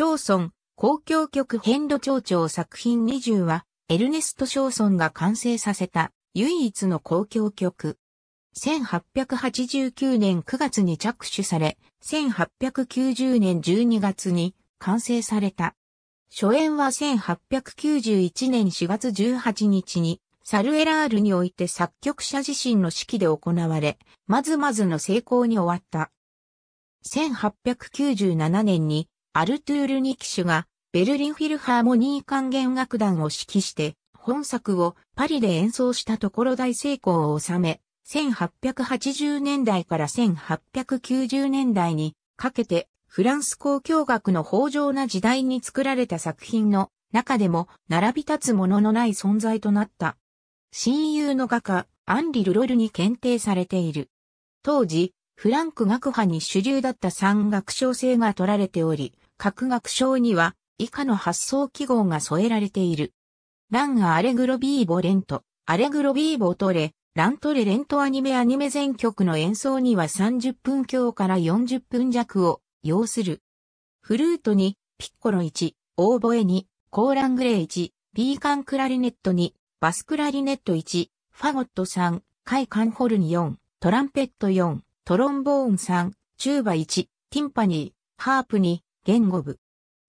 小村、公共局変曲路町長作品20は、エルネスト・ショーソンが完成させた唯一の公共曲。1889年9月に着手され、1890年12月に完成された。初演は1891年4月18日にサルエラールにおいて作曲者自身の指揮で行われ、まずまずの成功に終わった。1897年にアルトゥール・ニキシュが、ベルリンフィルハーモニー管弦楽団を指揮して、本作をパリで演奏したところ大成功を収め、1880年代から1890年代にかけてフランス公共楽の豊穣な時代に作られた作品の中でも並び立つもののない存在となった。親友の画家、アンリ・ルロルに検定されている。当時、フランク学派に主流だった三学小生が取られており、各楽章には以下の発想記号が添えられている。ランアレグロビーボレント、アレグロビーボトレ、ラントレレントアニメアニメ全曲の演奏には30分強から40分弱を要する。フルートにピッコロ1、オーボエ2、コーラングレー1、ピーカンクラリネット2、バスクラリネット1、ファゴット3、カイカンホルン4、トランペット4、トロンボーン3、チューバ1、ティンパニー、ハープ2、言語部。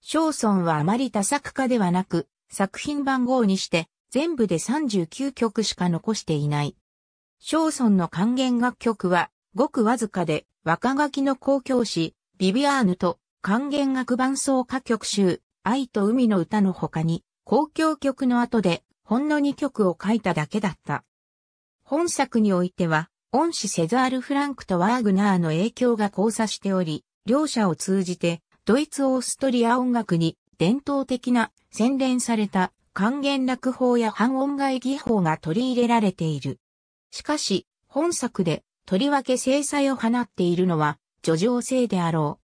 小村はあまり多作家ではなく、作品番号にして全部で39曲しか残していない。小村の還元楽曲はごくわずかで若書きの公共詩、ビビアーヌと還元楽伴奏歌曲集、愛と海の歌の他に公共曲の後でほんの2曲を書いただけだった。本作においては、恩師セザール・フランクとワーグナーの影響が交差しており、両者を通じてドイツ・オーストリア音楽に伝統的な洗練された還元楽法や半音外技法が取り入れられている。しかし、本作でとりわけ制裁を放っているのは、叙情性であろ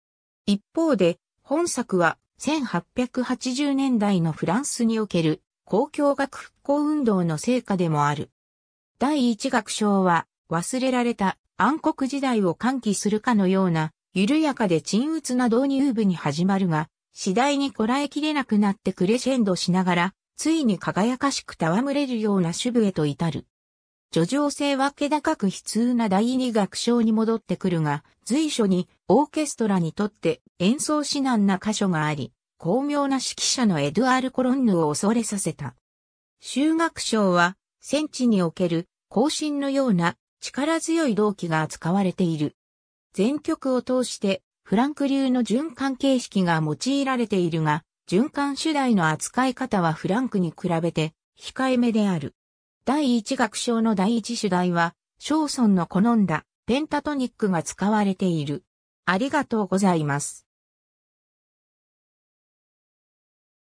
う。一方で、本作は1880年代のフランスにおける公共学復興運動の成果でもある。第一楽章は忘れられた暗黒時代を喚起するかのような緩やかで沈鬱な導入部に始まるが、次第にこらえきれなくなってクレシェンドしながら、ついに輝かしく戯れるような主部へと至る。叙情性は気高く悲痛な第二楽章に戻ってくるが、随所にオーケストラにとって演奏指南な箇所があり、巧妙な指揮者のエドゥアール・コロンヌを恐れさせた。修学章は、戦地における行進のような力強い動機が扱われている。全曲を通してフランク流の循環形式が用いられているが、循環主題の扱い方はフランクに比べて控えめである。第一楽章の第一主題は、ショーソンの好んだペンタトニックが使われている。ありがとうございます。